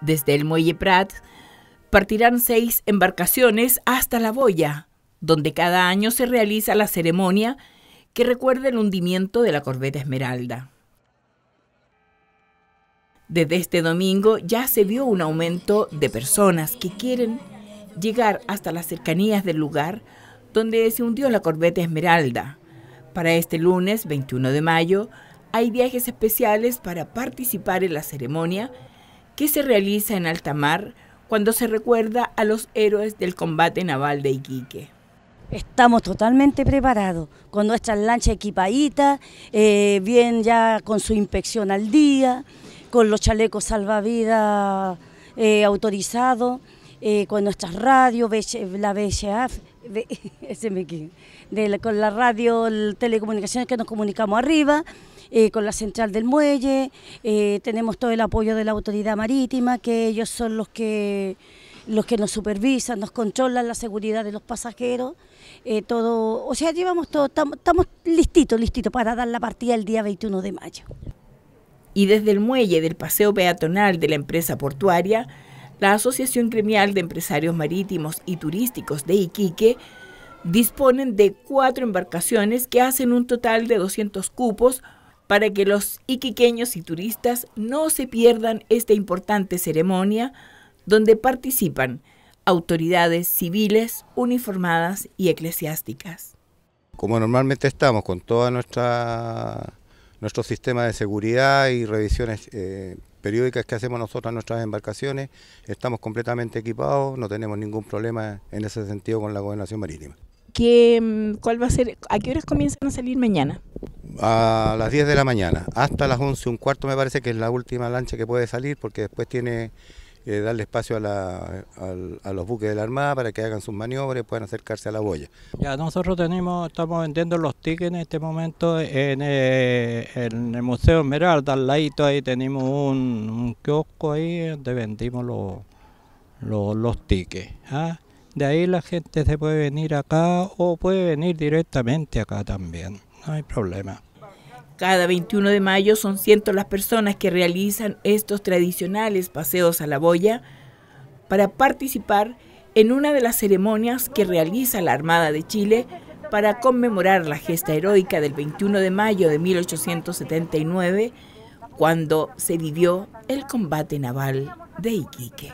Desde el muelle Prat partirán seis embarcaciones hasta la boya, donde cada año se realiza la ceremonia que recuerda el hundimiento de la corbeta Esmeralda. Desde este domingo ya se vio un aumento de personas que quieren llegar hasta las cercanías del lugar donde se hundió la corbeta Esmeralda. Para este lunes 21 de mayo hay viajes especiales para participar en la ceremonia que se realiza en alta mar cuando se recuerda a los héroes del combate naval de Iquique. Estamos totalmente preparados, con nuestras lanchas equipaditas, eh, bien ya con su inspección al día, con los chalecos salvavidas eh, autorizados, eh, con nuestras radios, la VSAF. con la radio, telecomunicaciones que nos comunicamos arriba, eh, con la central del muelle, eh, tenemos todo el apoyo de la autoridad marítima, que ellos son los que los que nos supervisan, nos controlan la seguridad de los pasajeros, eh, todo, o sea, llevamos todo, estamos listitos, listitos para dar la partida el día 21 de mayo. Y desde el muelle del paseo peatonal de la empresa portuaria, la Asociación Gremial de Empresarios Marítimos y Turísticos de Iquique disponen de cuatro embarcaciones que hacen un total de 200 cupos para que los iquiqueños y turistas no se pierdan esta importante ceremonia donde participan autoridades civiles, uniformadas y eclesiásticas. Como normalmente estamos con toda nuestra nuestro sistema de seguridad y revisiones eh, periódicas que hacemos nosotros en nuestras embarcaciones. Estamos completamente equipados, no tenemos ningún problema en ese sentido con la gobernación marítima. ¿Qué, mm, cuál va a ser, ¿A qué horas comienzan a salir mañana? A las 10 de la mañana, hasta las 11, un cuarto me parece que es la última lancha que puede salir porque después tiene eh, darle espacio a, la, a, los buques de la Armada para que hagan sus maniobras y puedan acercarse a la boya. Ya, nosotros tenemos, estamos vendiendo los tickets en este momento en, eh, el Museo Esmeralda, al ladito ahí tenemos un, kiosco ahí donde vendimos los, los, tickets. ¿ah? De ahí la gente se puede venir acá o puede venir directamente acá también, no hay problema. Cada 21 de mayo son cientos las personas que realizan estos tradicionales paseos a la boya para participar en una de las ceremonias que realiza la Armada de Chile para conmemorar la gesta heroica del 21 de mayo de 1879, cuando se vivió el combate naval de Iquique.